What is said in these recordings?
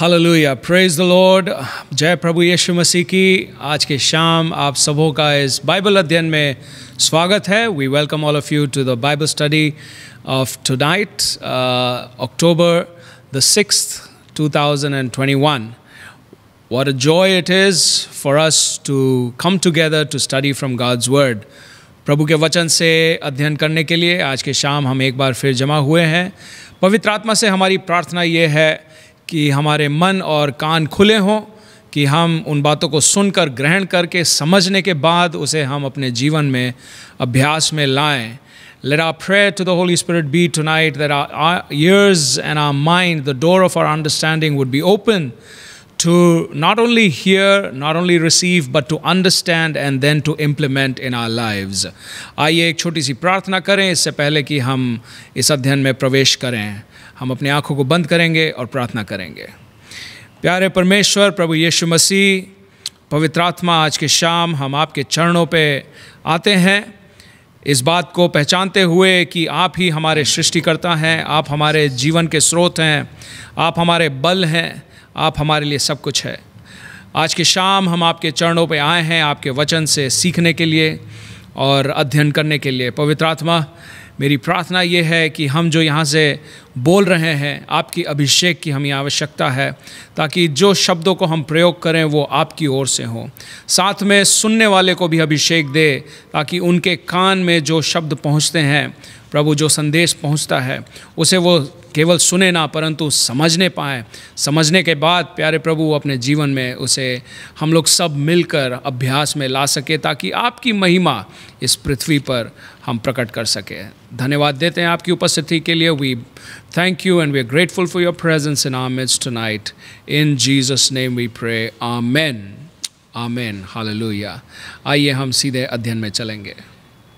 Hallelujah praise the Lord जय प्रभु यीशु मसीह की आज के शाम आप सबों का इस बाइबल अध्ययन में स्वागत है we welcome all of you to the Bible study of tonight October the six two thousand and twenty one is for joy it is for us to come God's to study from word प्रभु के वचन से अध्ययन करने के लिए आज के शाम हम एक बार फिर जमा हुए हैं पवित्र आत्मा से हमारी प्रार्थना ये है कि हमारे मन और कान खुले हों कि हम उन बातों को सुनकर ग्रहण करके समझने के बाद उसे हम अपने जीवन में अभ्यास में लाएं Let our prayer to the Holy Spirit be tonight that our, our, ears and our mind, the door of our understanding, would be open to not only hear, not only receive, but to understand and then to implement in our lives. आइए एक छोटी सी प्रार्थना करें इससे पहले कि हम इस अध्ययन में प्रवेश करें हम अपनी आँखों को बंद करेंगे और प्रार्थना करेंगे प्यारे परमेश्वर प्रभु यीशु मसीह पवित्र आत्मा आज के शाम हम आपके चरणों पे आते हैं इस बात को पहचानते हुए कि आप ही हमारे सृष्टिकर्ता हैं आप हमारे जीवन के स्रोत हैं आप हमारे बल हैं आप हमारे लिए सब कुछ है आज की शाम हम आपके चरणों पे आए हैं आपके वचन से सीखने के लिए और अध्ययन करने के लिए पवित्र आत्मा मेरी प्रार्थना ये है कि हम जो यहाँ से बोल रहे हैं आपकी अभिषेक की हमें आवश्यकता है ताकि जो शब्दों को हम प्रयोग करें वो आपकी ओर से हों साथ में सुनने वाले को भी अभिषेक दे ताकि उनके कान में जो शब्द पहुँचते हैं प्रभु जो संदेश पहुंचता है उसे वो केवल सुने ना परंतु समझने पाए समझने के बाद प्यारे प्रभु अपने जीवन में उसे हम लोग सब मिलकर अभ्यास में ला सके ताकि आपकी महिमा इस पृथ्वी पर हम प्रकट कर सके धन्यवाद देते हैं आपकी उपस्थिति के लिए we thank you and we are grateful for your presence in our midst tonight in Jesus name we pray amen amen hallelujah आइए हम सीधे अध्ययन में चलेंगे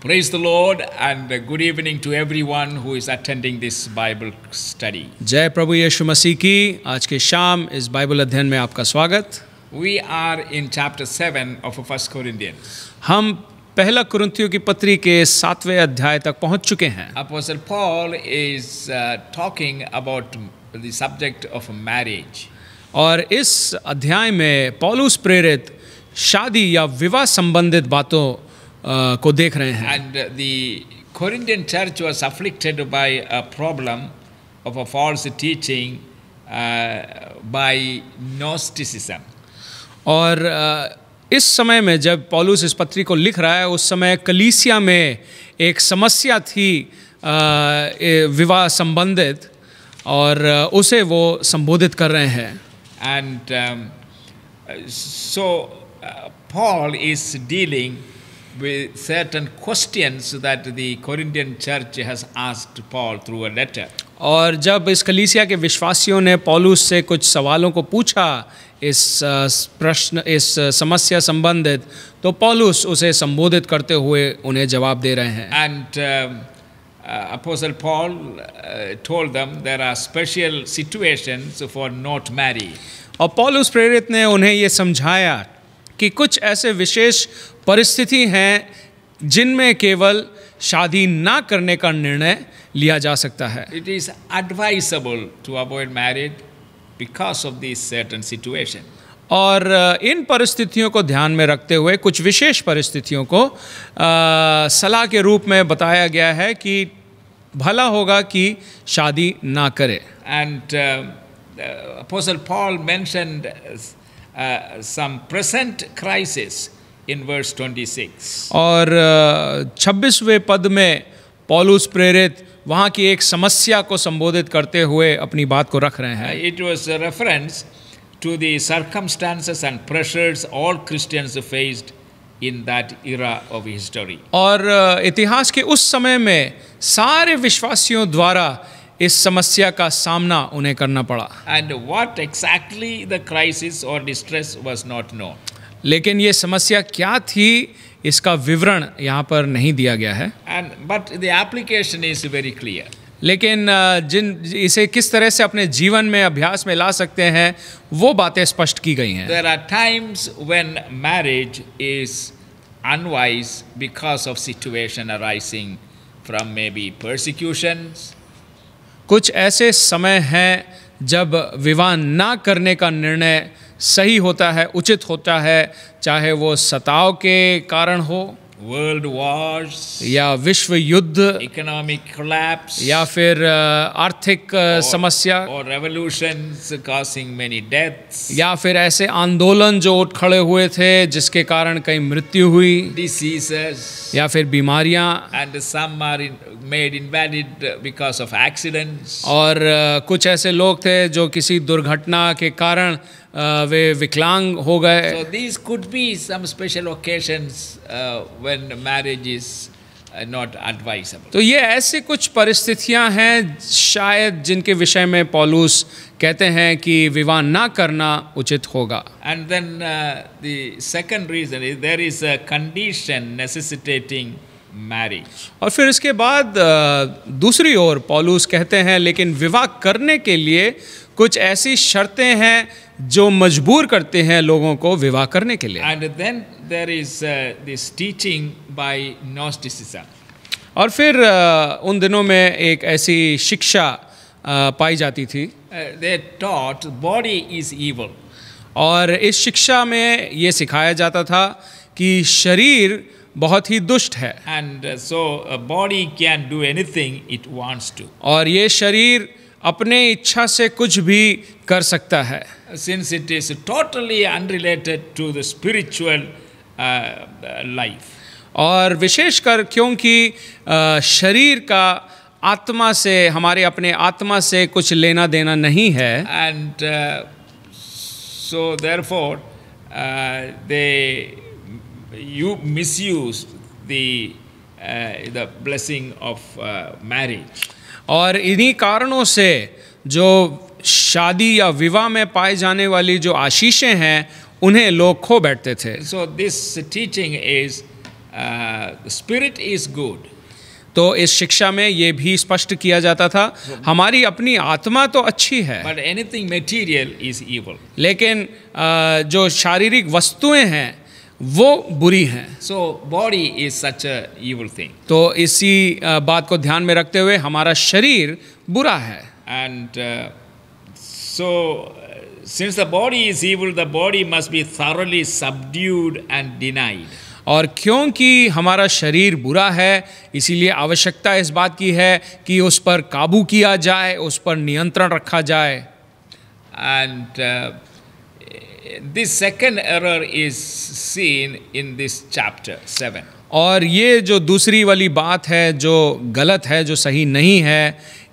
Praise the Lord and good evening to everyone who is attending this Bible study. जय प्रभु यीशु मसीह की आज के शाम इस बाइबल अध्ययन में आपका स्वागत We are in chapter 7 of 1 Corinthians. हम पहला कुरिन्थियों की पत्री के सातवें अध्याय तक पहुंच चुके हैं Apostle Paul is uh, talking about the subject of marriage. और इस अध्याय में पौलुस प्रेरित शादी या विवाह संबंधित बातों Uh, को देख रहे हैं and the Corinthian church was afflicted by a problem of a false teaching by Gnosticism और uh, इस समय में जब पॉलूस इस पत्री को लिख रहा है उस समय कलीसिया में एक समस्या थी uh, विवाह संबंधित और उसे वो संबोधित कर रहे हैं and so Paul is dealing with certain questions that the Corinthian church has asked Paul through a letter. और जब इस कलीसिया के विश्वासियों ने पॉलूस से कुछ सवालों को पूछा इस प्रश्न इस समस्या संबंधित तो पॉलूस उसे संबोधित करते हुए उन्हें जवाब दे रहे हैं and apostle Paul told them there are special situations for not marry और पॉलूस प्रेरित ने उन्हें ये समझाया कि कुछ ऐसे विशेष परिस्थिति हैं जिनमें केवल शादी ना करने का निर्णय लिया जा सकता है it is advisable to avoid marriage because of this certain situation और इन परिस्थितियों को ध्यान में रखते हुए कुछ विशेष परिस्थितियों को सलाह के रूप में बताया गया है कि भला होगा कि शादी ना करे and Paul mentioned uh, some present crisis in verse 26. और uh, छब्बीसवें पद में पौलुस प्रेरित वहाँ की एक समस्या को संबोधित करते हुए अपनी बात को रख रहे हैं it was reference to the circumstances and pressures all Christians faced in that era of history और uh, इतिहास के उस समय में सारे विश्वासियों द्वारा इस समस्या का सामना उन्हें करना पड़ा and what exactly the crisis or distress was not know लेकिन ये समस्या क्या थी इसका विवरण यहाँ पर नहीं दिया गया है and but the application is very clear लेकिन जिन इसे किस तरह से अपने जीवन में अभ्यास में ला सकते हैं वो बातें स्पष्ट की गई हैं there are times when marriage is unwise because of situation arising from maybe prosecution कुछ ऐसे समय हैं जब विवाह ना करने का निर्णय सही होता है उचित होता है चाहे वो सताव के कारण हो वर्ल्ड वॉर्स या विश्व युद्ध इकोनॉमिक कोलैप्स या फिर आर्थिक और, समस्या और रेवोल्यूशन कॉसिंग मेनी डेथ्स या फिर ऐसे आंदोलन जो उठ खड़े हुए थे जिसके कारण कई मृत्यु हुई डिसीजेस या फिर बीमारियां and some are made invalid because of accidents और कुछ ऐसे लोग थे जो किसी दुर्घटना के कारण uh, वे विकलांग हो गए so these could be some special occasions uh, when marriage is not uh, advisable तो ये ऐसे कुछ परिस्थितियां हैं शायद जिनके विषय में पॉलूस कहते हैं कि विवाह ना करना उचित होगा and then the second reason is there is a condition necessitating marriage और फिर इसके बाद दूसरी ओर पॉलूस कहते हैं लेकिन विवाह करने के लिए कुछ ऐसी शर्तें हैं जो मजबूर करते हैं लोगों को विवाह करने के लिए and then there is this teaching by Gnosticism और फिर उन दिनों में एक ऐसी शिक्षा पाई जाती थी they taught body is evil और इस शिक्षा में ये सिखाया जाता था कि शरीर बहुत ही दुष्ट है and so body can do anything it wants to और ये शरीर अपने इच्छा से कुछ भी कर सकता है since it is totally unrelated to the spiritual life और विशेषकर क्योंकि शरीर का आत्मा से हमारे अपने आत्मा से कुछ लेना देना नहीं है and so therefore they you misuse the uh, the blessing of uh, marriage और इन्हीं कारणों से जो शादी या विवाह में पाए जाने वाली जो आशीषें हैं उन्हें लोग खो बैठते थे so this teaching is spirit is good तो इस शिक्षा में ये भी स्पष्ट किया जाता था हमारी अपनी आत्मा तो अच्छी है but anything material is evil लेकिन uh, जो शारीरिक वस्तुएं हैं वो बुरी हैं so body is such evil thing तो इसी बात को ध्यान में रखते हुए हमारा शरीर बुरा है and so since the body is evil the body must be thoroughly subdued and denied और क्योंकि हमारा शरीर बुरा है इसीलिए आवश्यकता इस बात की है कि उस पर काबू किया जाए उस पर नियंत्रण रखा जाए and this second error is seen in this chapter seven और ये जो दूसरी वाली बात है जो गलत है जो सही नहीं है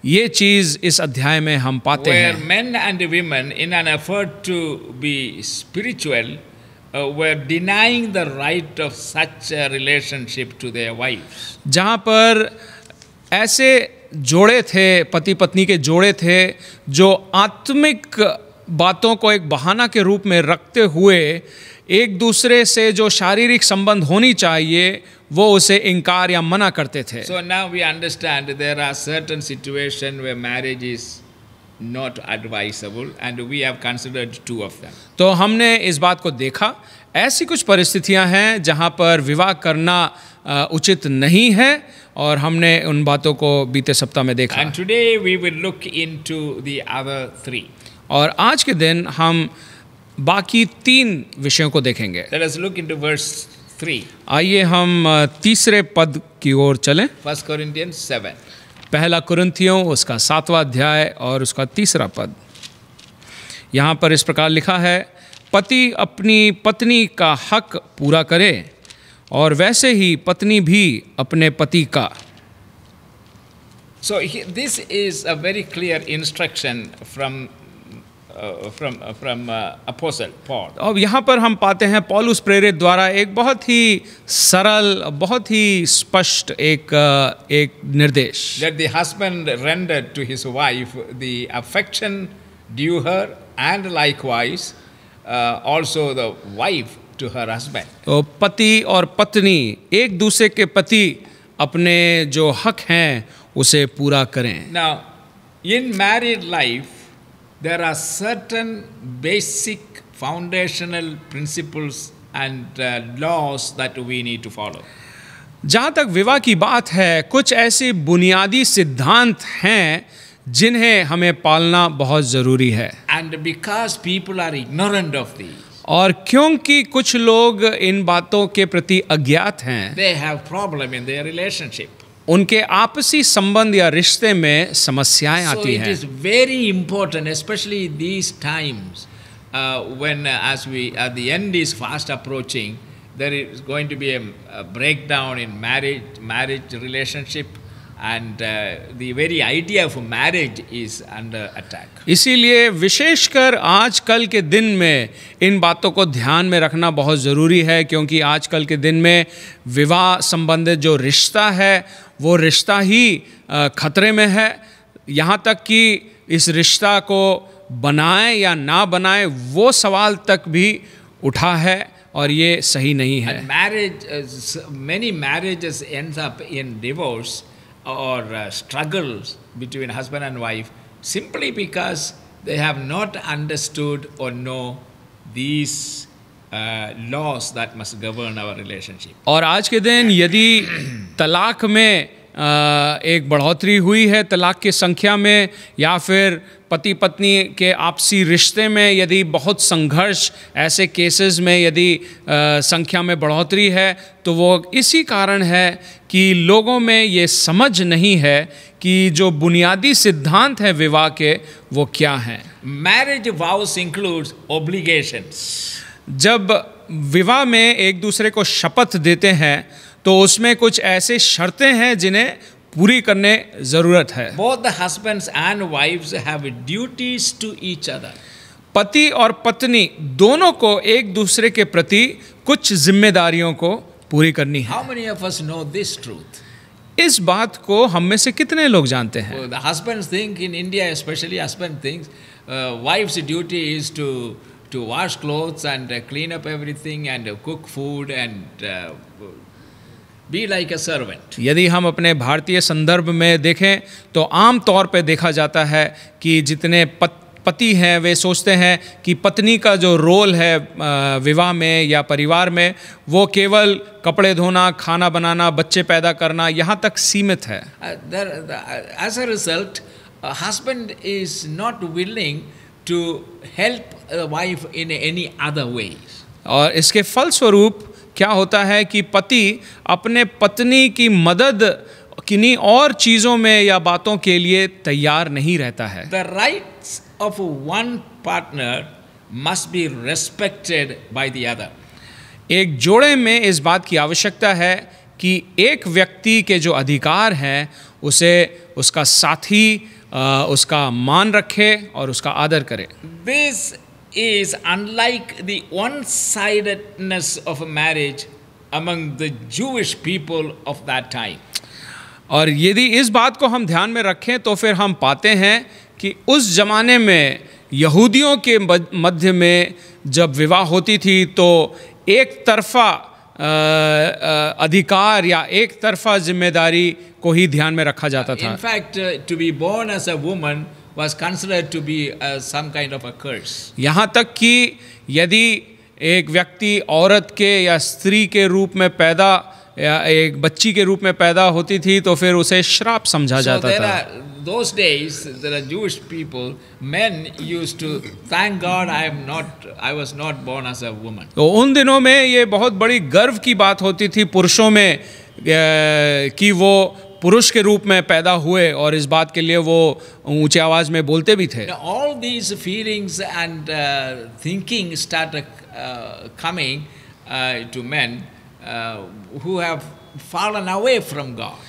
ये चीज इस अध्याय में हम पाते Where हैं men and women in an effort to be spiritual uh, were denying the right of such a relationship to their wives जहां पर ऐसे जोड़े थे पति पत्नी के जोड़े थे जो आत्मिक बातों को एक बहाना के रूप में रखते हुए एक दूसरे से जो शारीरिक संबंध होनी चाहिए वो उसे इनकार या मना करते थे so now we understand there are certain situation where marriage is not advisable and we have considered two of them तो हमने इस बात को देखा ऐसी कुछ परिस्थितियां हैं जहां पर विवाह करना उचित नहीं है और हमने उन बातों को बीते सप्ताह में देखा and today we will look into the other three और आज के दिन हम बाकी तीन विषयों को देखेंगे आइए हम तीसरे पद की ओर चलें फर्स्ट Corinthians सेवन पहला कुरंथियों उसका सातवां अध्याय और उसका तीसरा पद यहाँ पर इस प्रकार लिखा है पति अपनी पत्नी का हक पूरा करे और वैसे ही पत्नी भी अपने पति का so this is a very clear instruction from from from apostle Paul अब यहाँ पर हम पाते हैं पॉलुस प्रेरित द्वारा एक बहुत ही सरल बहुत ही स्पष्ट एक uh, एक निर्देश that the husband render to his wife the affection due her and wise also the wife to her husband तो पति और पत्नी एक दूसरे के पति अपने जो हक हैं उसे पूरा करें ना in married life there are certain basic foundational principles and uh, laws that we need to follow. जहाँ तक विवाह की बात है कुछ ऐसे बुनियादी सिद्धांत हैं जिन्हें हमें पालना बहुत ज़रूरी है and because people are ignorant of the और क्योंकि कुछ लोग इन बातों के प्रति अज्ञात हैं they have problem in their relationship उनके आपसी संबंध या रिश्ते में समस्याएं so आती हैं is very important specially these times when as we at the end is fast approaching there is going to be a break down in marriage marriage relationship and uh, the very idea of marriage is under इसीलिए विशेषकर आजकल के दिन में इन बातों को ध्यान में रखना बहुत ज़रूरी है क्योंकि आजकल के दिन में विवाह संबंधित जो रिश्ता है वो रिश्ता ही खतरे में है यहाँ तक कि इस रिश्ता को बनाए या ना बनाए वो सवाल तक भी उठा है और ये सही नहीं है marriage many marriage and in divorce or struggles between husband and wife simply because they have not understood or know these laws that must govern our relationship और आज के दिन यदि तलाक में uh, एक बढ़ोतरी हुई है तलाक की संख्या में या फिर पति पत्नी के आपसी रिश्ते में यदि बहुत संघर्ष ऐसे केसेस में यदि uh, संख्या में बढ़ोतरी है तो वो इसी कारण है कि लोगों में ये समझ नहीं है कि जो बुनियादी सिद्धांत है विवाह के वो क्या हैं मैरिज वाउस इंक्लूड्स ओब्लिगेशंस जब विवाह में एक दूसरे को शपथ देते हैं तो उसमें कुछ ऐसे शर्तें हैं जिन्हें पूरी करने जरूरत है both husbands and wives have duties to each other पति और पत्नी दोनों को एक दूसरे के प्रति कुछ जिम्मेदारियों को पूरी करनी है how many of us know this truth इस बात को हम में से कितने लोग जानते हैं the husbands think in India specially husband thinks wife's duty is to to wash clothes and uh, clean up everything and uh, cook food and uh, be like a servant. यदि हम अपने भारतीय संदर्भ में देखें तो आम तौर पे देखा जाता है कि जितने पति हैं वे सोचते हैं कि पत्नी का जो रोल है विवाह में या परिवार में वो केवल कपड़े धोना खाना बनाना बच्चे पैदा करना यहाँ तक सीमित है as a result husband is not willing to help Uh, wife in any other ways. और इसके फलस्वरूप क्या होता है कि पति अपने पत्नी की मदद किन्हीं और चीज़ों में या बातों के लिए तैयार नहीं रहता है the right of one partner must be respected by the other एक जोड़े में इस बात की आवश्यकता है कि एक व्यक्ति के जो अधिकार हैं उसे उसका साथी उसका मान रखे और उसका आदर करे this is unlike the one sidedness of a marriage among the Jewish people of that time. और यदि इस बात को हम ध्यान में रखें तो फिर हम पाते हैं कि उस ज़माने में यहूदियों के मध्य में जब विवाह होती थी तो एक तरफा अधिकार या एक तरफा जिम्मेदारी को ही ध्यान में रखा जाता था in fact to be born as a woman was considered to be uh, some kind of a curse. yahan tak ki yadi ek vyakti aurat ke ya stri ke roop mein paida ya ek bachchi ke roop mein paida hoti thi to fir use shrap samjha jata tha those days there are jewish people men used to thank god i am not i was not born as a woman to un दिनों mein ye bahut badi garv ki baat hoti thi purushon mein ki wo पुरुष के रूप में पैदा हुए और इस बात के लिए वो ऊंचे आवाज में बोलते भी थे all these feelings and thinking start coming to man who have fallen away from God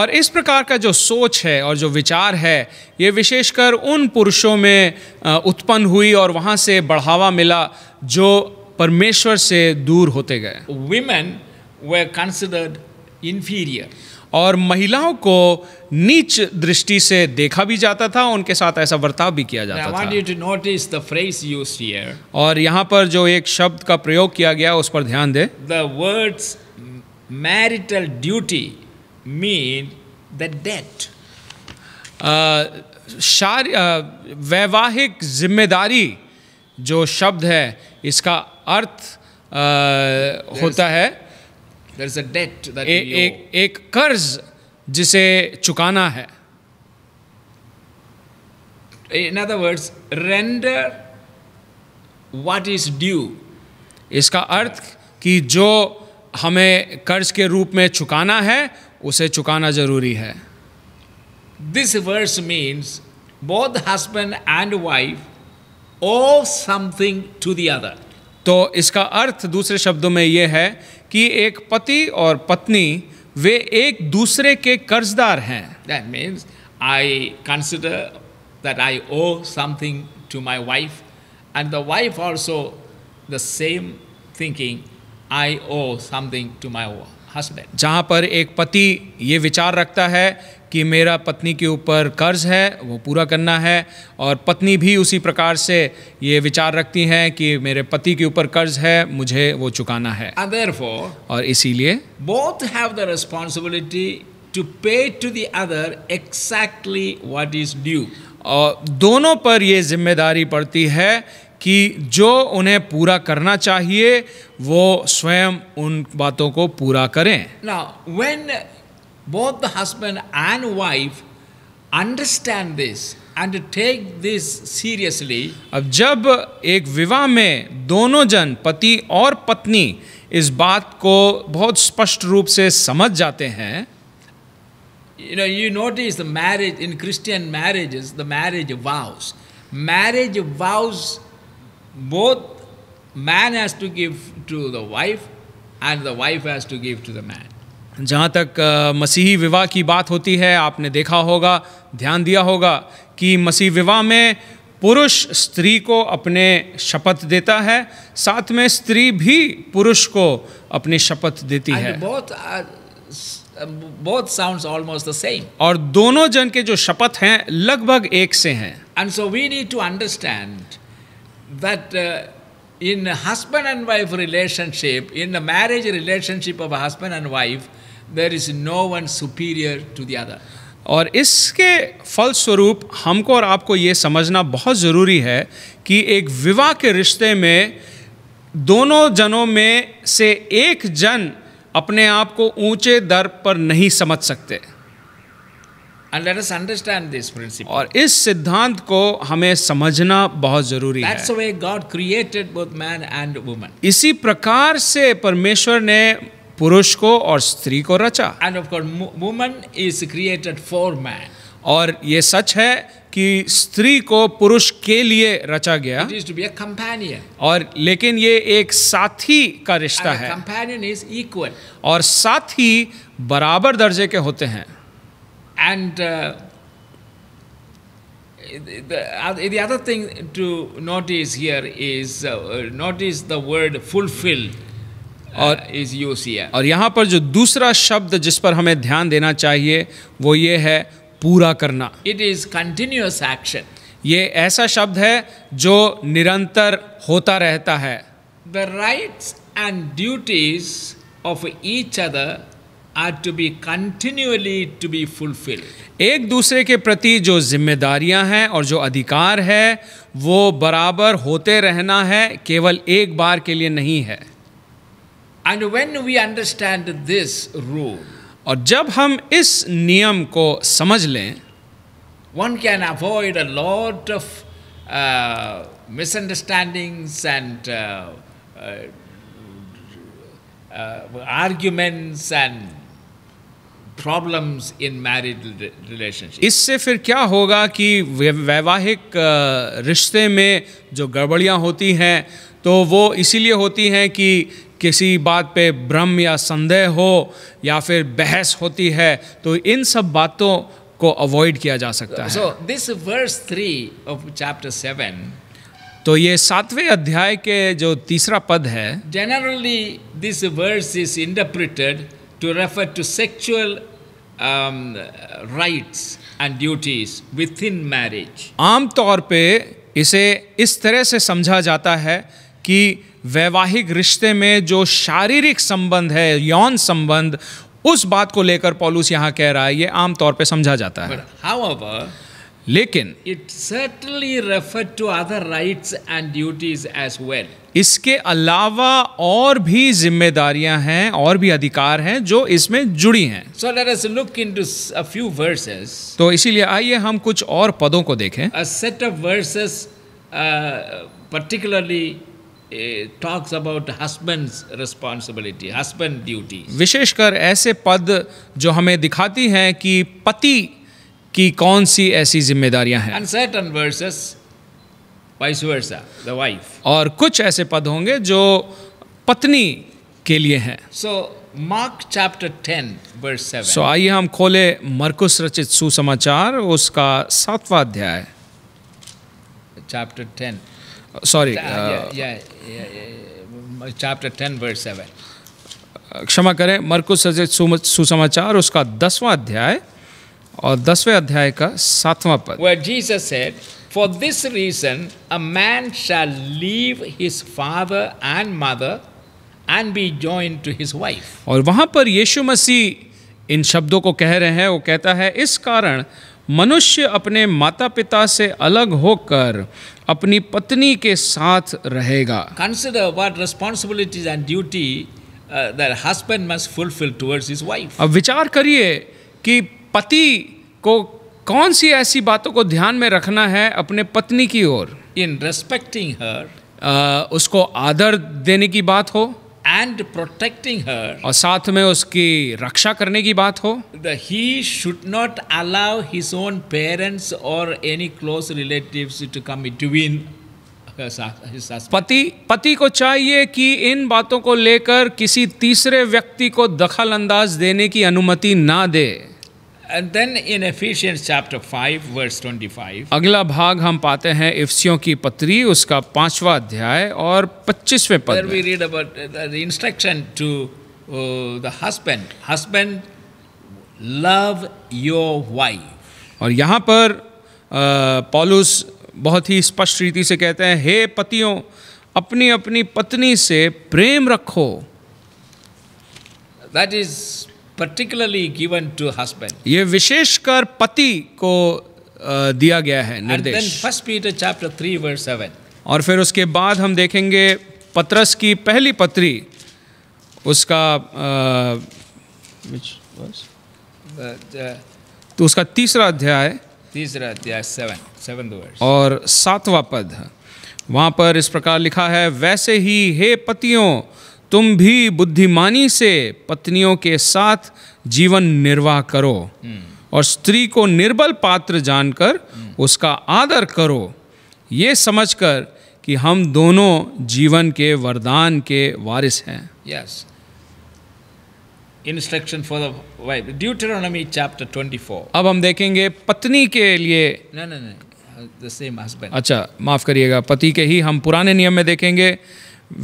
और इस प्रकार का जो सोच है और जो विचार है ये विशेषकर उन पुरुषों में उत्पन्न हुई और वहाँ से बढ़ावा मिला जो परमेश्वर से दूर होते गए वीमेन वे कंसिडर्ड इन्फीरियर और महिलाओं को नीच दृष्टि से देखा भी जाता था उनके साथ ऐसा बर्ताव भी किया जाता था और यहाँ पर जो एक शब्द का प्रयोग किया गया उस पर ध्यान दें the words marital duty mean the debt वैवाहिक जिम्मेदारी जो शब्द है इसका अर्थ आ, होता है डेट एक कर्ज जिसे चुकाना है in other words render what is due इसका अर्थ कि जो हमें कर्ज के रूप में चुकाना है उसे चुकाना जरूरी है this words means both husband and wife owe something to the other तो इसका अर्थ दूसरे शब्दों में यह है कि एक पति और पत्नी वे एक दूसरे के कर्जदार हैं that means I consider that I owe something to my wife and the wife also the same thinking I owe something to my husband जहाँ पर एक पति ये विचार रखता है कि मेरा पत्नी के ऊपर कर्ज है वो पूरा करना है और पत्नी भी उसी प्रकार से ये विचार रखती हैं कि मेरे पति के ऊपर कर्ज है मुझे वो चुकाना है और इसीलिए both have the responsibility to pay to the other exactly what is due और दोनों पर ये जिम्मेदारी पड़ती है कि जो उन्हें पूरा करना चाहिए वो स्वयं उन बातों को पूरा करें ना when both the husband and wife understand this and take this seriously अब जब एक विवाह में दोनों जन पति और पत्नी इस बात को बहुत स्पष्ट रूप से समझ जाते हैं you know you notice the marriage in christian marriages the marriage vows marriage vows both man has to give to the wife and the wife has to give to the man जहाँ तक मसीही विवाह की बात होती है आपने देखा होगा ध्यान दिया होगा कि मसीह विवाह में पुरुष स्त्री को अपने शपथ देता है साथ में स्त्री भी पुरुष को अपनी शपथ देती है बहुत are, ऑलमोस्ट द सेम और दोनों जन के जो शपथ हैं लगभग एक से हैं and so we need to understand that in husband and wife relationship in the marriage relationship of husband and wife there is no one superior to the other और इसके फलस्वरूप हमको और आपको ये समझना बहुत ज़रूरी है कि एक विवाह के रिश्ते में दोनों जनों में से एक जन अपने आप को ऊंचे दर पर नहीं समझ सकते And let us understand this principle. और इस सिद्धांत को हमें समझना बहुत जरूरी That's है the way God created both man and woman. इसी प्रकार से परमेश्वर ने पुरुष को और स्त्री को रचा and of course woman is created for man और ये सच है कि स्त्री को पुरुष के लिए रचा गया और लेकिन ये एक साथी का रिश्ता है और साथी बराबर दर्जे के होते हैं and the other thing to notice here is notice the word fulfilled or is you see M और यहाँ पर जो दूसरा शब्द जिस पर हमें ध्यान देना चाहिए वो ये है पूरा करना इट इज कंटिन्यूस एक्शन ये ऐसा शब्द है जो निरंतर होता रहता है the rights and duties of each other are to be continuously to be fulfill एक दूसरे के प्रति जो जिम्मेदारियां हैं और जो अधिकार है वो बराबर होते रहना है केवल एक बार के लिए नहीं है and when we understand this rule और जब हम इस नियम को समझ लें one can avoid a lot of misunderstandings and arguments and problems in married relationship इससे फिर क्या होगा कि वैवाहिक uh, रिश्ते में जो गड़बड़ियाँ होती हैं तो वो इसीलिए होती हैं कि किसी बात पे भ्रम या संदेह हो या फिर बहस होती है तो इन सब बातों को अवॉइड किया जा सकता है so this verse three of chapter seven तो ये सातवें अध्याय के जो तीसरा पद है generally this verse is interpreted to refer to sexual rights and duties within marriage आमतौर पे इसे इस तरह से समझा जाता है कि वैवाहिक रिश्ते में जो शारीरिक संबंध है यौन संबंध उस बात को लेकर पॉलूस यहां कह रहा है ये आमतौर पर समझा जाता है However, लेकिन it certainly refer to other rights and duties as well इसके अलावा और भी जिम्मेदारियां हैं और भी अधिकार हैं जो इसमें जुड़ी हैं so let us look into a few verses तो इसीलिए आइए हम कुछ और पदों को देखें a set of verses particularly talks about husband's responsibility husband duty विशेषकर ऐसे पद जो हमें दिखाती हैं कि पति की कौन सी ऐसी जिम्मेदारियां हैं and certain verses vice versa the wife और कुछ ऐसे पद होंगे जो पत्नी के लिए हैं so Mark chapter ten verse seven so आइए हम खोले मरकुस रचित सुसमाचार उसका सातवां अध्याय chapter ten sorry chapter ten verse seven क्षमा करें मरकु सजे सुसमाचार उसका दसवां अध्याय और दसवें अध्याय का सातवां पद Where Jesus said for this reason a man shall leave his father and mother and be join to his wife और वहां पर यीशु मसीह इन शब्दों को कह रहे हैं वो कहता है इस कारण मनुष्य अपने माता पिता से अलग होकर अपनी पत्नी के साथ रहेगा consider what responsibilities and duty husband must fulfill towards his wife अब विचार करिए कि पति को कौन सी ऐसी बातों को ध्यान में रखना है अपने पत्नी की ओर इन रेस्पेक्टिंग हर उसको आदर देने की बात हो and protecting her और साथ में उसकी रक्षा करने की बात हो the he should not allow his own parents or any close relatives to come between पति पति को चाहिए कि इन बातों को लेकर किसी तीसरे व्यक्ति को दखल अंदाज देने की अनुमति ना दे अगला भाग हम पाते हैं इफ्सियों की पत्री उसका पांचवा अध्याय और पच्चीसवें पद we read about instruction to the husband husband love your wife और यहाँ पर uh, पॉलुस बहुत ही स्पष्ट रीति से कहते हैं हे पतियों अपनी अपनी पत्नी से प्रेम रखो that is particularly given to husband. ये विशेषकर पति को दिया गया है निर्देश. And then First Peter chapter 3 verse 7. और फिर उसके बाद हम देखेंगे पत्रस की पहली पत्री उसका तो उसका तीसरा अध्याय तीसरा अध्याय सेवन सेवन और सातवां पद वहाँ पर इस प्रकार लिखा है वैसे ही हे पतियों तुम भी बुद्धिमानी से पत्नियों के साथ जीवन निर्वाह करो हम्म। और स्त्री को निर्बल पात्र जानकर हम्म। उसका आदर करो ये समझकर कि हम दोनों जीवन के वरदान के वारिस हैं yes instruction for the wife Deuteronomy chapter 24 अब हम देखेंगे पत्नी के लिए नहीं नहीं नहीं द सेम हस्बैंड अच्छा माफ करिएगा पति के ही हम पुराने नियम में देखेंगे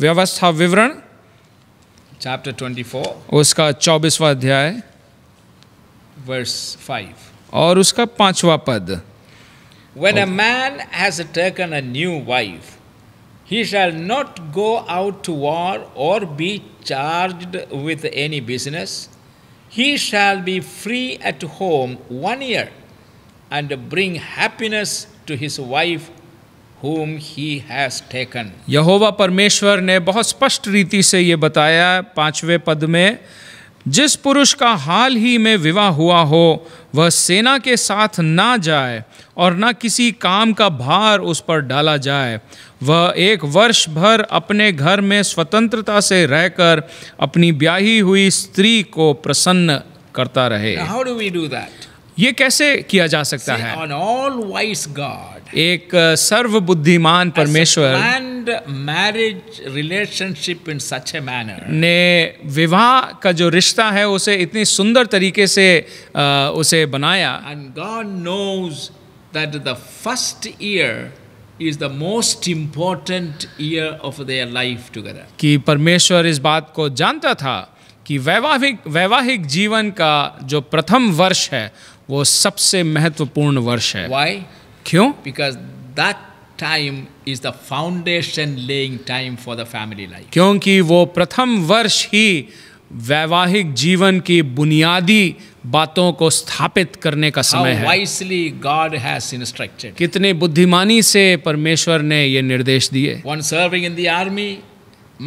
व्यवस्था विवरण chapter 24 उसका 24वां अध्याय verse 5 और उसका पांचवा पद When a man has taken a new wife he shall not go out to war or be charged with any business he shall be free at home one year and bring happiness to his wife whom he has taken यहोवा परमेश्वर ने बहुत स्पष्ट रीति से ये बताया पांचवें पद में जिस पुरुष का हाल ही में विवाह हुआ हो वह सेना के साथ ना जाए और न किसी काम का भार उस पर डाला जाए वह एक वर्ष भर अपने घर में स्वतंत्रता से रहकर अपनी ब्याही हुई स्त्री को प्रसन्न करता रहे how do we do that ये कैसे किया जा सकता See, है ऑन ऑल वाइस गॉड एक सर्वबुद्धिमान परमेश्वर planned marriage relationship in such a manner ने विवाह का जो रिश्ता है उसे इतनी सुंदर तरीके से उसे बनाया and God knows that the first year is the most important year of their life together कि परमेश्वर इस बात को जानता था कि वैवाहिक वैवाहिक जीवन का जो प्रथम वर्ष है वो सबसे महत्वपूर्ण वर्ष है Why? क्यों because that time is the foundation laying time for the family life क्योंकि वो प्रथम वर्ष ही वैवाहिक जीवन की बुनियादी बातों को स्थापित करने का समय है वाइसली गॉड हैज कितने बुद्धिमानी से परमेश्वर ने ये निर्देश दिए one serving in the army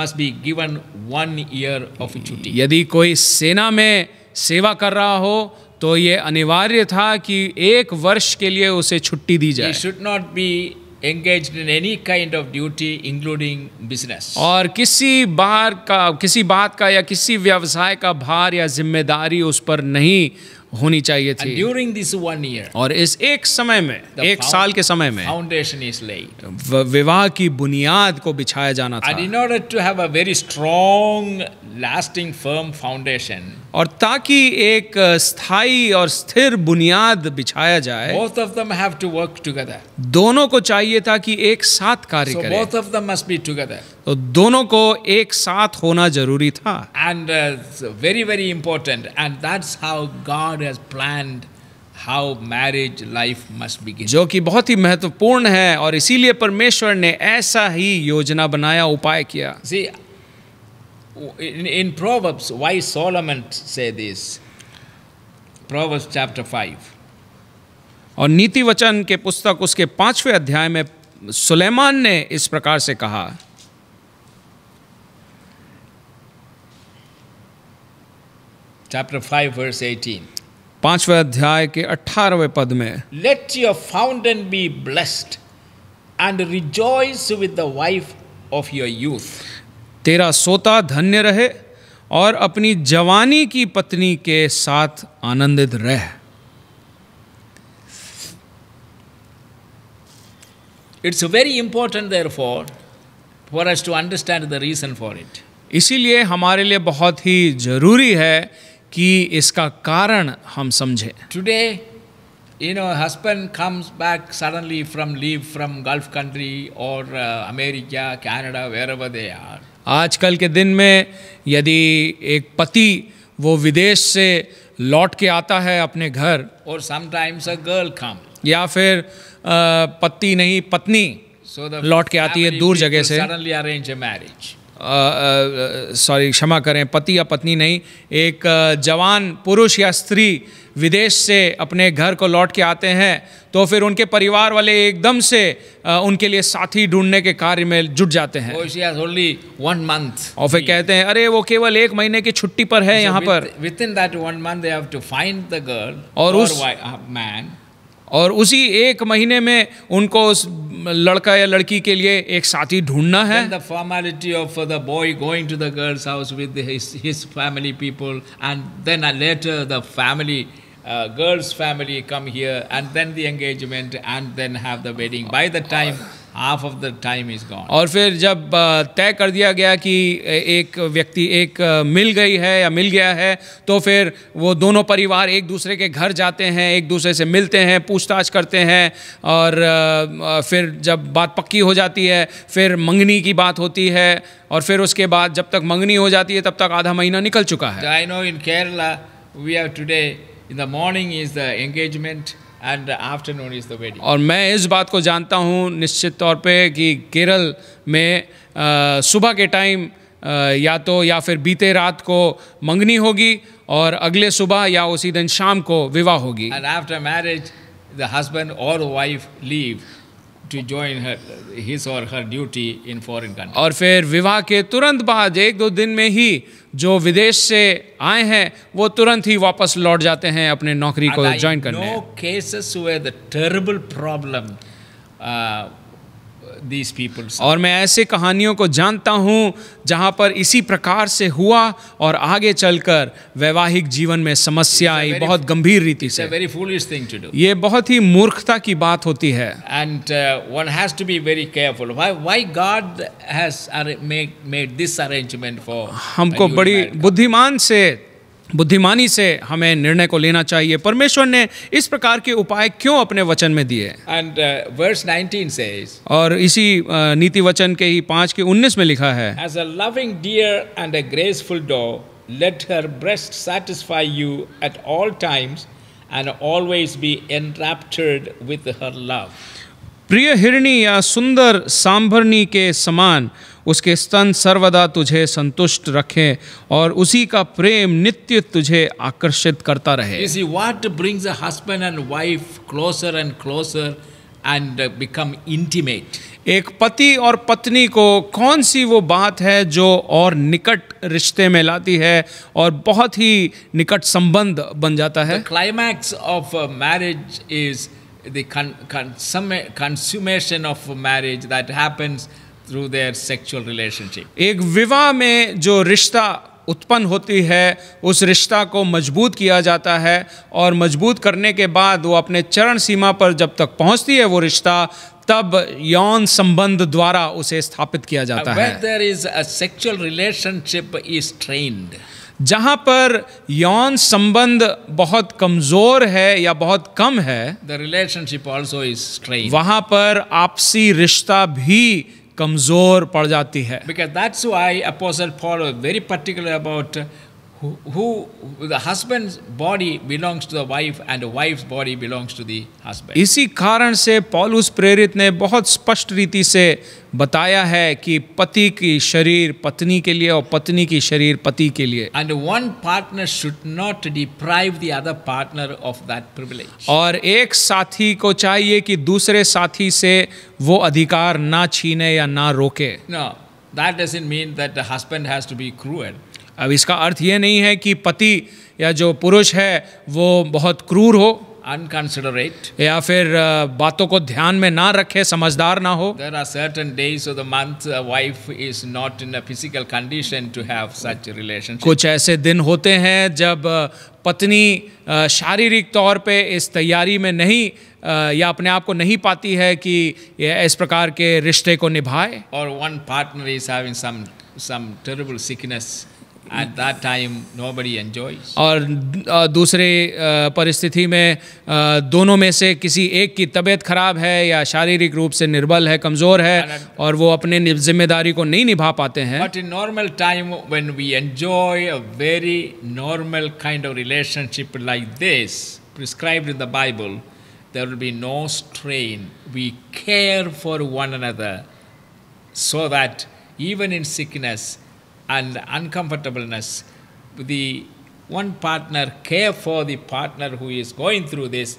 must be given one year of यदि कोई सेना में सेवा कर रहा हो तो ये अनिवार्य था कि एक वर्ष के लिए उसे छुट्टी दी जाए should not be engage in any kind of duty including business और किसी बाहर का किसी बात का या किसी व्यवसाय का भार या जिम्मेदारी उस पर नहीं होनी चाहिए थी ड्यूरिंग दिस वन ईयर और इस एक समय में एक साल के समय में फाउंडेशन इज लेड विवाह की बुनियाद को बिछाया जाना था in order to have a very strong lasting firm foundation और ताकि एक स्थायी और स्थिर बुनियाद बिछाया जाए both of them have to work together दोनों को चाहिए था कि एक साथ कार्य करें both of them must be together तो दोनों को एक साथ होना जरूरी था and very very important and that's how God has planned how marriage life must begin जो कि बहुत ही महत्वपूर्ण है और इसीलिए परमेश्वर ने ऐसा ही योजना बनाया उपाय किया see in in Proverbs why Solomon से दिस प्रोवर्ब्स चैप्टर 5. और नीति वचन के पुस्तक उसके पांचवें अध्याय में सुलेमान ने इस प्रकार से कहा चैप्टर फाइव वर्स एटीन पांचवें अध्याय के अठारहवें पद में let your fountain be blessed and rejoice with the wife of your youth तेरा सोता धन्य रहे और अपनी जवानी की पत्नी के साथ आनंदित रह it's very important there for for us to understand the reason for it इसीलिए हमारे लिए बहुत ही जरूरी है कि इसका कारण हम समझे today you know husband comes back suddenly from leave from Gulf country और America Canada canada they are आजकल के दिन में यदि एक पति वो विदेश से लौट के आता है अपने घर और समटाइम्स अ गर्ल कम या फिर पति नहीं पत्नी so लौट के आती है दूर जगह से suddenly arrange a marriage sorry क्षमा करें पति या पत्नी नहीं एक जवान पुरुष या स्त्री विदेश से अपने घर को लौट के आते हैं तो फिर उनके परिवार वाले एकदम से आ, उनके लिए साथी ढूंढने के कार्य में जुट जाते हैं वन oh, मंथ और फिर कहते हैं अरे वो केवल एक महीने की छुट्टी पर है so यहाँ पर within that one month they have to find the girl और उस मैन uh, और उसी एक महीने में उनको उस लड़का या लड़की के लिए एक साथी ढूंढना है the formality of the boy going to the girl's house with his family people and then later the family girl's family come here and then the engagement and then have the wedding by the time half of the time is gone और फिर जब तय कर दिया गया कि एक व्यक्ति एक मिल गई है या मिल गया है तो फिर वो दोनों परिवार एक दूसरे के घर जाते हैं एक दूसरे से मिलते हैं पूछताछ करते हैं और फिर जब बात पक्की हो जाती है फिर मंगनी की बात होती है और फिर उसके बाद जब तक मंगनी हो जाती है तब तक आधा महीना निकल चुका है I know in Kerala we are today in the morning is the engagement and afternoon is the wedding और मैं इस बात को जानता हूँ निश्चित तौर पर कि केरल में आ, सुबह के टाइम या तो या फिर बीते रात को मंगनी होगी और अगले सुबह या उसी दिन शाम को विवाह होगी and after marriage the husband और wife leave to join her, his or her duty in foreign country. और फिर विवाह के तुरंत बाद एक दो दिन में ही जो विदेश से आए हैं वो तुरंत ही वापस लौट जाते हैं अपने नौकरी को ज्वाइन करने। No cases where the terrible problem uh, these people और मैं ऐसे कहानियों को जानता हूँ जहाँ पर इसी प्रकार से हुआ और आगे चलकर वैवाहिक जीवन में समस्या आई बहुत गंभीर रीति से वेरी फुल ये बहुत ही मूर्खता की बात होती है and one has be very careful why God has made this arrangement for हमको बड़ी बुद्धिमान से बुद्धिमानी से हमें निर्णय को लेना चाहिए परमेश्वर ने इस प्रकार के उपाय क्यों अपने वचन में दिए एंड वर्स 19 says, और इसी uh, नीति वचन के ही पांच के उन्नीस में लिखा है as a loving deer and a graceful doe let her breast satisfy you at all times and always be enraptured with her love प्रिय हिरणी या सुंदर सांभरणी के समान उसके स्तन सर्वदा तुझे संतुष्ट रखे और उसी का प्रेम नित्य तुझे आकर्षित करता रहे see what brings a husband and wife closer and closer and uh, become एक पति और पत्नी को कौन सी वो बात है जो और निकट रिश्ते में लाती है और बहुत ही निकट संबंध बन जाता है climax of marriage is the consummation of marriage that happens through their sexual relationship एक विवाह में जो रिश्ता उत्पन्न होती है उस रिश्ता को मजबूत किया जाता है और मजबूत करने के बाद वो अपने चरण सीमा पर जब तक पहुंचती है वो रिश्ता तब यौन संबंध द्वारा उसे स्थापित किया जाता है there is a sexual relationship is trend जहां पर यौन संबंध बहुत कमजोर है या बहुत कम है the relationship also is strain वहां पर आपसी रिश्ता भी कमज़ोर पड़ जाती है बिकॉज दैट्स आई अपोजल for very particular about who, who the husband's body belongs to the wife and the wife's body belongs to the husband इसी कारण से पौलुस प्रेरित ने बहुत स्पष्ट रीति से बताया है कि पति की शरीर पत्नी के लिए और पत्नी की शरीर पति के लिए and one partner should not deprive the other partner of that privilege और एक साथी को चाहिए कि दूसरे साथी से वो अधिकार ना छीने या ना रोके no that doesn't mean that the husband has to be cruel अब इसका अर्थ ये नहीं है कि पति या जो पुरुष है वो बहुत क्रूर हो अनकंसिडरेट या फिर बातों को ध्यान में ना रखे समझदार ना हो there are certain days of the month wife is not in in a physical condition to have such कुछ ऐसे दिन होते हैं जब पत्नी शारीरिक तौर पे इस तैयारी में नहीं या अपने आप को नहीं पाती है कि इस प्रकार के रिश्ते को निभाए और one partner is having some some terrible sickness At that time, nobody enjoys. और दूसरे परिस्थिति में दोनों में से किसी एक की तबीयत खराब है या शारीरिक रूप से निर्बल है कमजोर है और वो अपने जिम्मेदारी को नहीं निभा पाते हैं but in normal time when we enjoy a very normal kind of relationship like this prescribe in the Bible there will be no strain we care for one another so that even in sickness and uncomfortableness, the one partner care for the partner who is going through this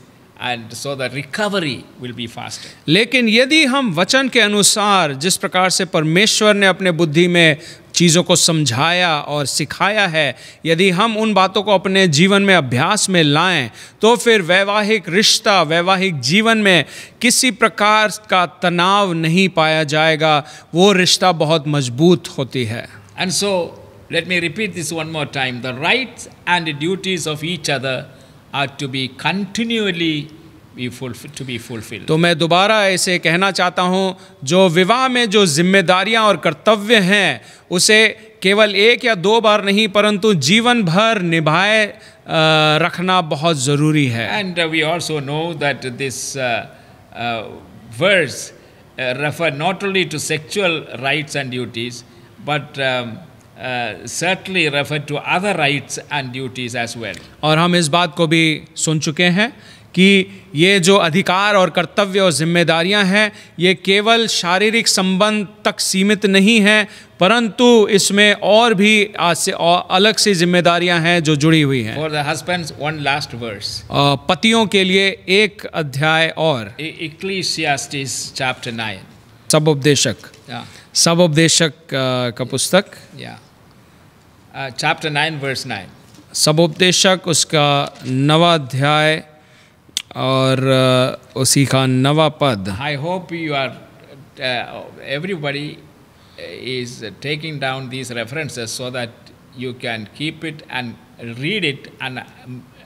and so the recovery will be faster. लेकिन यदि हम वचन के अनुसार जिस प्रकार से परमेश्वर ने अपने बुद्धि में चीज़ों को समझाया और सिखाया है यदि हम उन बातों को अपने जीवन में अभ्यास में लाएं तो फिर वैवाहिक रिश्ता वैवाहिक जीवन में किसी प्रकार का तनाव नहीं पाया जाएगा वो रिश्ता बहुत मजबूत होती है And so, let me repeat this one more time. The rights and duties of each other are to be continually तो मैं दोबारा ऐसे कहना चाहता हूँ जो विवाह में जो जिम्मेदारियाँ और कर्तव्य हैं उसे केवल एक या दो बार नहीं परंतु जीवन भर निभाए रखना बहुत ज़रूरी है and we also know that this words refer not only to sexual rights and duties but um, uh, certainly refer to other rights and duties as well. और हम इस बात को भी सुन चुके हैं कि ये जो अधिकार और कर्तव्य और जिम्मेदारियां हैं ये केवल शारीरिक संबंध तक सीमित नहीं हैं परंतु इसमें और भी से और अलग सी जिम्मेदारियां हैं जो जुड़ी हुई हैं for the husbands one last verse पतियों के लिए एक अध्याय और इक्लीसियास्टिस चैप्टर 9 सब उपदेशक yeah. सब उपदेशक का पुस्तक या चैप्टर नाइन वर्स नाइन सब उपदेशक उसका नवा अध्याय और उसी का नवा पद I hope you are everybody is taking down these references so that you can keep it and read it and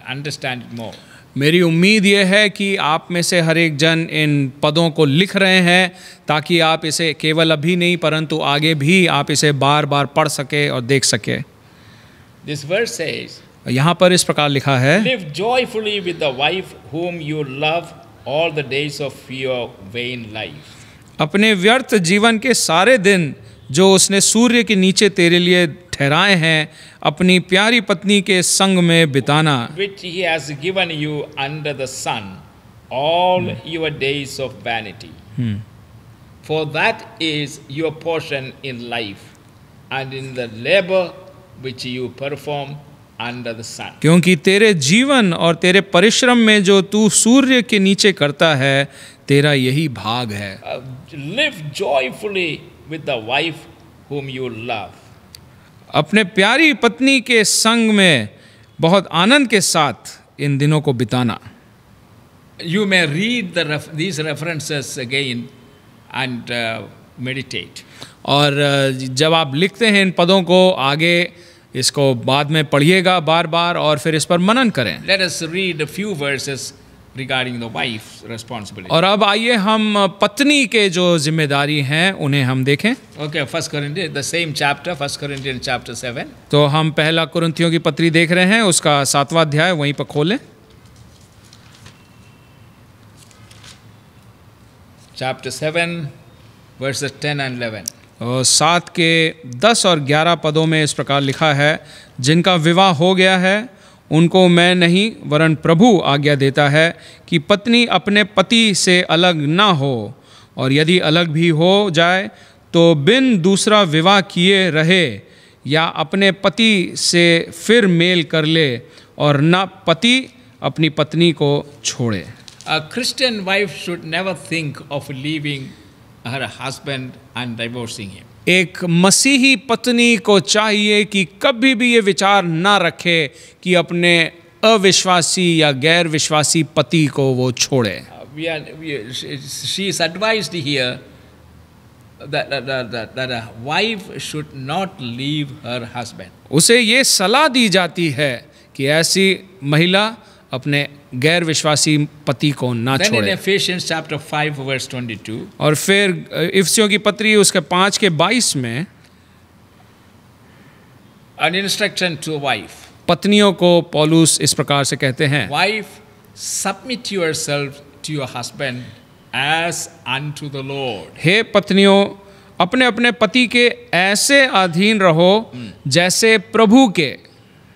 understand more मेरी उम्मीद ये है कि आप में से हर एक जन इन पदों को लिख रहे हैं ताकि आप इसे केवल अभी नहीं परंतु आगे भी आप इसे बार बार पढ़ सके और देख सके दिस वर्ड से यहाँ पर इस प्रकार लिखा है live joyfully with the wife whom you love all the days of your vain life अपने व्यर्थ जीवन के सारे दिन जो उसने सूर्य के नीचे तेरे लिए ठहराए हैं अपनी प्यारी पत्नी के संग में बिताना which he sun all your days of vanity for that is your portion in life and in the labour which you perform under the sun क्योंकि तेरे जीवन और तेरे परिश्रम में जो तू सूर्य के नीचे करता है तेरा यही भाग है live joyfully with the wife whom you love अपने प्यारी पत्नी के संग में बहुत आनंद के साथ इन दिनों को बिताना you may read the ref these references again and uh, और uh, जब आप लिखते हैं इन पदों को आगे इसको बाद में पढ़िएगा बार बार और फिर इस पर मनन करें let us read few verses regarding the wife responsibility और अब आइए हम पत्नी के जो जिम्मेदारी हैं उन्हें हम देखें okay first Corinthian the same chapter first Corinthian chapter seven तो हम पहला कुरंथियों की पत्री देख रहे हैं उसका सातवां अध्याय वहीं पर खोलें chapter seven verse ten and eleven सात के दस और ग्यारह पदों में इस प्रकार लिखा है जिनका विवाह हो गया है उनको मैं नहीं वरन प्रभु आज्ञा देता है कि पत्नी अपने पति से अलग ना हो और यदि अलग भी हो जाए तो बिन दूसरा विवाह किए रहे या अपने पति से फिर मेल कर ले और ना पति अपनी पत्नी को छोड़े a Christian wife should never think of leaving her husband and divorcing him एक मसीही पत्नी को चाहिए कि कभी भी ये विचार ना रखे कि अपने अविश्वासी या गैर विश्वासी पति को वो छोड़े wife should not leave her that उसे ये सलाह दी जाती है कि ऐसी महिला अपने गैर विश्वासी पति को ना Then छोड़े और फिर इफ्सियों की पत्री उसके पांच के बाईस में an instruction to wife. पत्नियों को पॉलूस इस प्रकार से कहते हैं wife submit yourself to your husband as unto the Lord हे पत्नियों अपने अपने पति के ऐसे अधीन रहो hmm. जैसे प्रभु के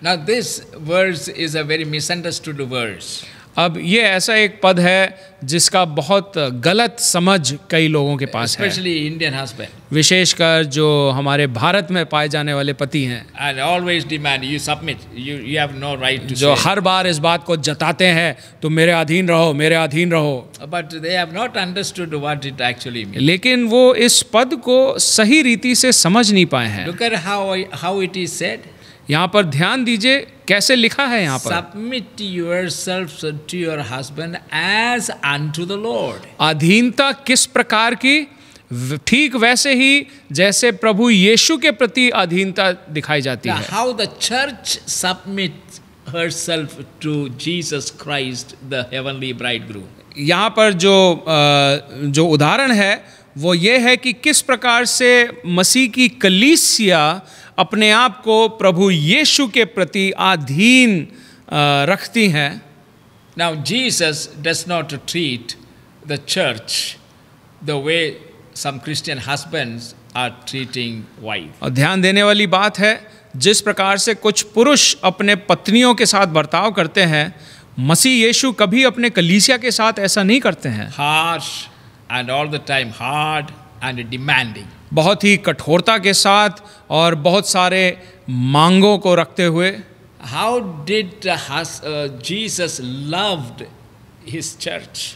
Now this verse is a very misunderstood verse. अब ये ऐसा एक पद है जिसका बहुत गलत समझ कई लोगों के पास Especially है इंडियन हस्बैंड विशेषकर जो हमारे भारत में पाए जाने वाले पति हैं always demand you submit you you have जो हर बार इस बात को जताते हैं तो मेरे अधीन रहो मेरे अधीन रहो but they not understood what it actually लेकिन वो इस पद को सही रीति से समझ नहीं पाए हैं यहाँ पर ध्यान दीजिए कैसे लिखा है यहाँ पर submit yourself to your husband as unto the Lord अधीनता किस प्रकार की ठीक वैसे ही जैसे प्रभु यीशु के प्रति अधीनता दिखाई जाती है how the church submit her to Jesus Christ the heavenly bridegroom यहाँ पर जो जो उदाहरण है वो ये है कि किस प्रकार से मसीह की कलीसिया अपने आप को प्रभु यीशु के प्रति आधीन रखती हैं now Jesus does not treat the church the way some Christian husbands are treating wife और ध्यान देने वाली बात है जिस प्रकार से कुछ पुरुष अपने पत्नियों के साथ बर्ताव करते हैं मसीह यीशु कभी अपने कलीसिया के साथ ऐसा नहीं करते हैं harsh and all the time hard and demanding बहुत ही कठोरता के साथ और बहुत सारे मांगों को रखते हुए how did Jesus loved his church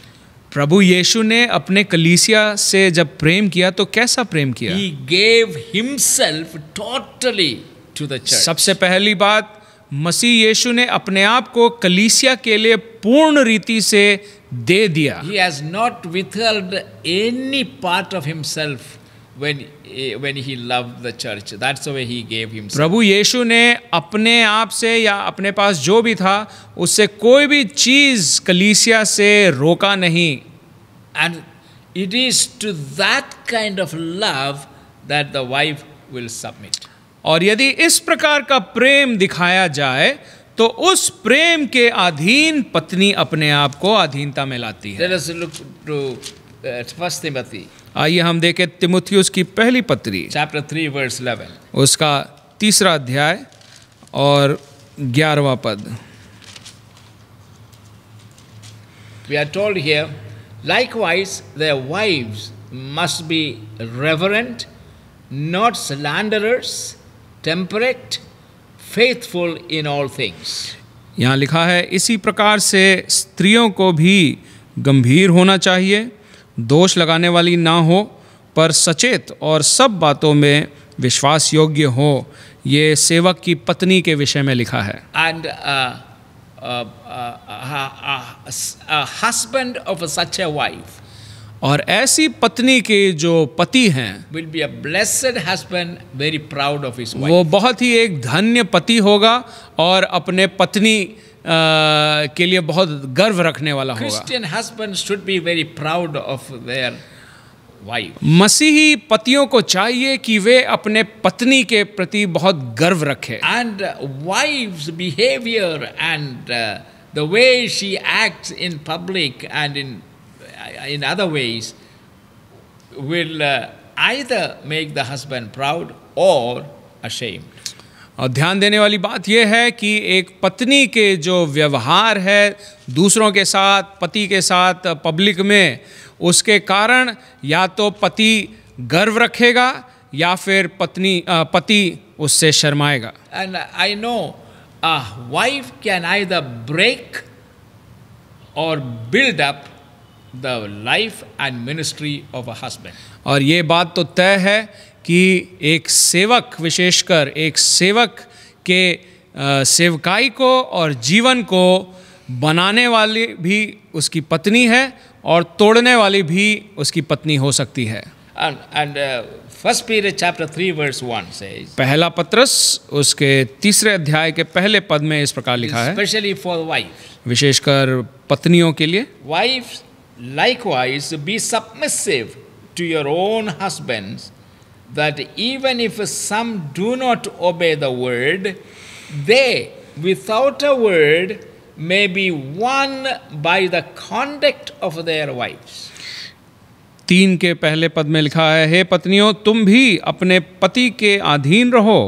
प्रभु यीशु ने अपने कलीसिया से जब प्रेम किया तो कैसा प्रेम किया he gave himself totally to the church सबसे पहली बात मसीह यीशु ने अपने आप को कलीसिया के लिए पूर्ण रीति से दे दिया he has not withheld any part of himself when when he loved the church that's the way he gave him प्रभु यीशु ने अपने आप से या अपने पास जो भी था उससे कोई भी चीज कलीसिया से रोका नहीं and it is to that kind of love that the wife will submit और यदि इस प्रकार का प्रेम दिखाया जाए तो उस प्रेम के अधीन पत्नी अपने आप को अधीनता में लाती है Let us look to, uh, First Timothy आइए हम देखें तिमुथी उसकी पहली पत्री चैप्टर थ्री वर्स इलेवन उसका तीसरा अध्याय और ग्यारहवा पद we are told here likewise the wives must be reverent not slanderers temperate faithful in all things यहाँ लिखा है इसी प्रकार से स्त्रियों को भी गंभीर होना चाहिए दोष लगाने वाली ना हो पर सचेत और सब बातों में विश्वास योग्य हो ये सेवक की पत्नी के विषय में लिखा है and husband of such a wife और ऐसी पत्नी के जो पति हैं will be a blessed husband very proud of his वो बहुत ही एक धन्य पति होगा और अपने पत्नी के लिए बहुत गर्व रखने वाला होगा Christian husband should be very proud of their wife मसीही पतियों को चाहिए कि वे अपने पत्नी के प्रति बहुत गर्व रखें and wife's behaviour and the way she acts in public and in in other ways will either make the husband proud और अशेम्ड और ध्यान देने वाली बात यह है कि एक पत्नी के जो व्यवहार है दूसरों के साथ पति के साथ पब्लिक में उसके कारण या तो पति गर्व रखेगा या फिर पत्नी पति उससे शर्माएगा and I know a wife can either break और build up the life and ministry of a husband और ये बात तो तय है कि एक सेवक विशेषकर एक सेवक के सेवकाई को और जीवन को बनाने वाली भी उसकी पत्नी है और तोड़ने वाली भी उसकी पत्नी हो सकती है uh, पहला पत्रस उसके तीसरे अध्याय के पहले पद में इस प्रकार लिखा है. स्पेशली फॉर वाइफ विशेषकर पत्नियों के लिए. Likewise be submissive to your own husbands that even if some do not obey the word, they, without a word, may be won by the conduct of their wives. तीन के पहले पद में लिखा है हे पत्नियों तुम भी अपने पति के अधीन रहो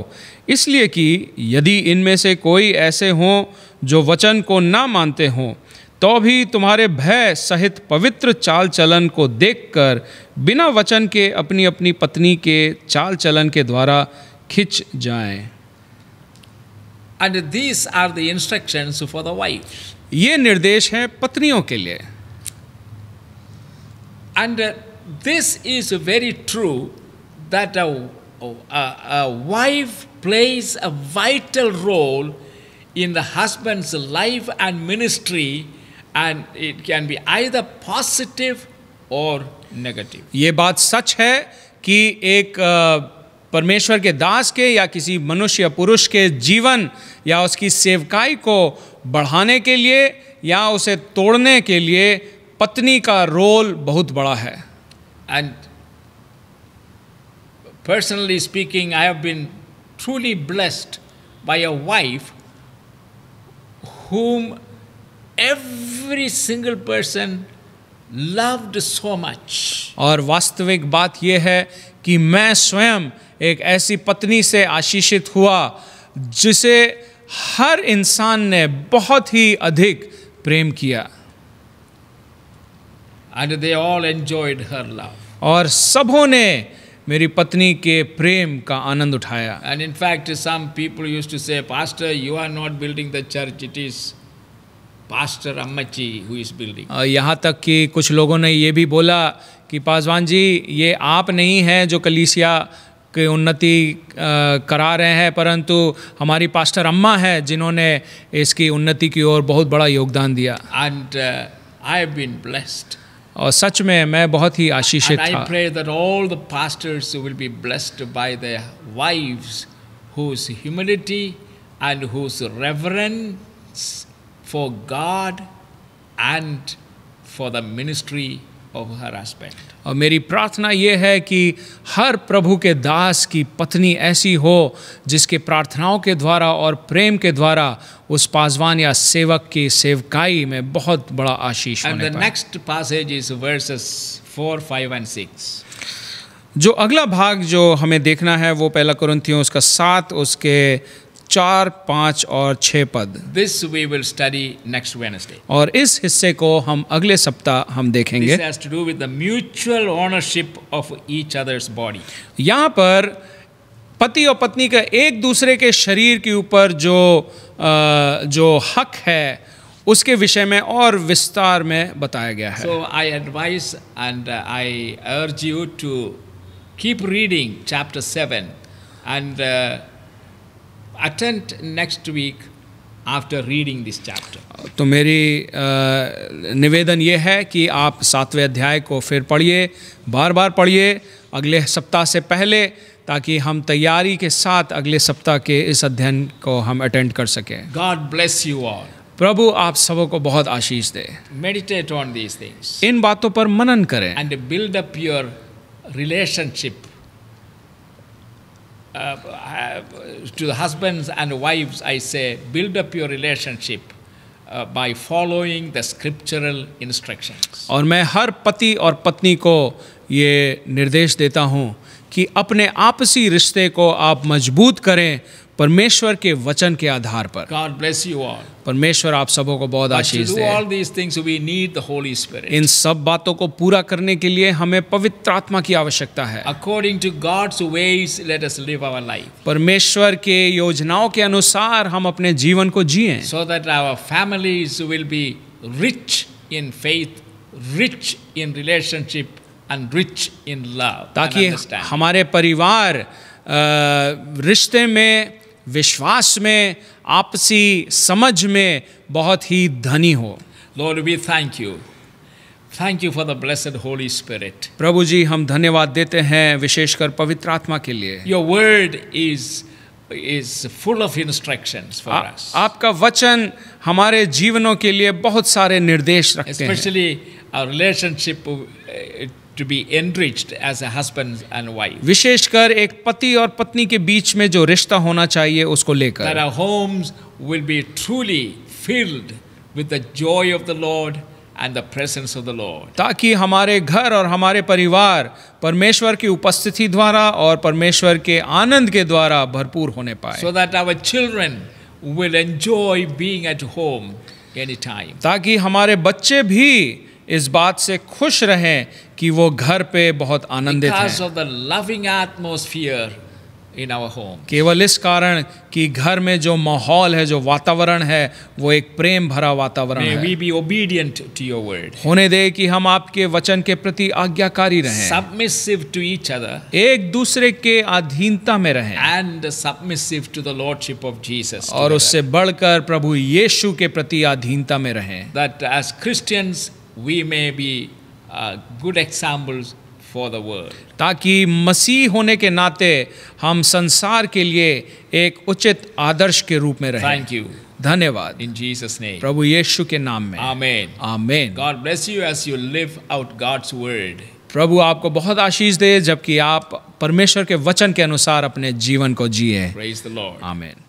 इसलिए कि यदि इनमें से कोई ऐसे हों जो वचन को ना मानते हों तो भी तुम्हारे भय सहित पवित्र चाल चलन को देखकर बिना वचन के अपनी अपनी पत्नी के चाल चलन के द्वारा खिंच जाए and these are the instruction for the wife ये निर्देश है पत्नियों के लिए and this is very true that wife plays a vital role in the husband's life and ministry and it can be either positive or negative. ये बात सच है कि एक परमेश्वर के दास के या किसी मनुष्य या पुरुष के जीवन या उसकी सेवकाई को बढ़ाने के लिए या उसे तोड़ने के लिए पत्नी का रोल बहुत बड़ा है and personally speaking, I have been truly blessed by a wife whom every single person loved so much. और वास्तविक बात यह है कि मैं स्वयं एक ऐसी पत्नी से आशीषित हुआ जिसे हर इंसान ने बहुत ही अधिक प्रेम किया And they all enjoyed her love. और सबों ने मेरी पत्नी के प्रेम का आनंद उठाया and in fact some people use to say pastor you are not building the church it is pastor Ammachi who is building यहाँ तक कि कुछ लोगों ने ये भी बोला कि पासवान जी ये आप नहीं हैं जो कलीसिया की उन्नति करा रहे हैं परंतु हमारी पास्टर अम्मा है जिन्होंने इसकी उन्नति की ओर बहुत बड़ा योगदान दिया and I have been blessed और सच में मैं बहुत ही आशीषित था pray that all the pastors will be blessed by the wives whose humility and whose reverence for God and for the ministry of her husband. और मेरी प्रार्थना ये है कि हर प्रभु के दास की पत्नी ऐसी हो जिसके प्रार्थनाओं के द्वारा और प्रेम के द्वारा उस पासवान या सेवक की सेवकाई में बहुत बड़ा आशीष होने पाए। Next passage is verses four five and six जो अगला भाग जो हमें देखना है वो पहला कुरंथियों उसका सात उसके चार पांच और छह पद this we will study next Wednesday और इस हिस्से को हम अगले सप्ताह हम देखेंगे mutual ownership of each others body यहाँ पर पति और पत्नी का एक दूसरे के शरीर के ऊपर जो आ, जो हक है उसके विषय में और विस्तार में बताया गया है सो आई advice and I urge you to keep reading chapter seven and attempt next week after reading this chapter तो मेरी आ, निवेदन ये है कि आप सातवें अध्याय को फिर पढ़िए बार बार पढ़िए अगले सप्ताह से पहले ताकि हम तैयारी के साथ अगले सप्ताह के इस अध्ययन को हम अटेंड कर सकें गॉड ब्लेस यू ऑल प्रभु आप सब को बहुत आशीष दे मेडिटेट ऑन दीज थिंग्स इन बातों पर मनन करें and build up your relationship uh, to the husbands and wives, I say, build up your relationship. By following the scriptural instruction और मैं हर पति और पत्नी को ये निर्देश देता हूँ कि अपने आपसी रिश्ते को आप मजबूत करें परमेश्वर के वचन के आधार पर God bless you all. परमेश्वर आप सबों को बहुत आशीष दे। all these things, we need the Holy Spirit. इन सब बातों को पूरा करने के लिए हमें पवित्र आत्मा की आवश्यकता है according to God's ways let us live our life परमेश्वर के योजनाओं के अनुसार हम अपने जीवन को जिए so that our families will be rich in faith rich in relationship And rich in love ताकि हमारे परिवार रिश्ते में विश्वास में आपसी समझ में बहुत ही धनी हो Lord we thank you thank you for the blessed holy spirit प्रभु जी हम धन्यवाद देते हैं विशेषकर पवित्र आत्मा के लिए your word is is full of instruction आपका वचन हमारे जीवनों के लिए बहुत सारे निर्देश रखते हैं। Especially to be enriched as a husband and wife. विशेषकर एक पति और पत्नी के बीच में जो रिश्ता होना चाहिए उसको लेकर. That our homes will be truly filled with the joy of the Lord and the presence of the Lord. ताकि हमारे घर और हमारे परिवार परमेश्वर की उपस्थिति द्वारा और परमेश्वर के आनंद के द्वारा भरपूर होने पाए. So that our children will enjoy being at home anytime. ताकि हमारे बच्चे भी इस बात से खुश रहें कि वो घर पे बहुत आनंदित हैं loving atmosphere in our home केवल इस कारण कि घर में जो माहौल है जो वातावरण है वो एक प्रेम भरा वातावरण है we be obedient to your word होने दे कि हम आपके वचन के प्रति आज्ञाकारी रहें सबमिसिव टू ईच अदर एक दूसरे के अधीनता में रहें and submissive to the lordship of Jesus और उससे बढ़कर प्रभु यीशु के प्रति अधीनता में रहें that as Christians we may be uh, good examples for the world. ताकि मसीह होने के नाते हम संसार के लिए एक उचित आदर्श के रूप में रहें थैंक यू धन्यवाद In Jesus' name. प्रभु यीशु के नाम में Amen. Amen. God bless you as you live out God's word. प्रभु आपको बहुत आशीष दे जबकि आप परमेश्वर के वचन के अनुसार अपने जीवन को जिए आमेन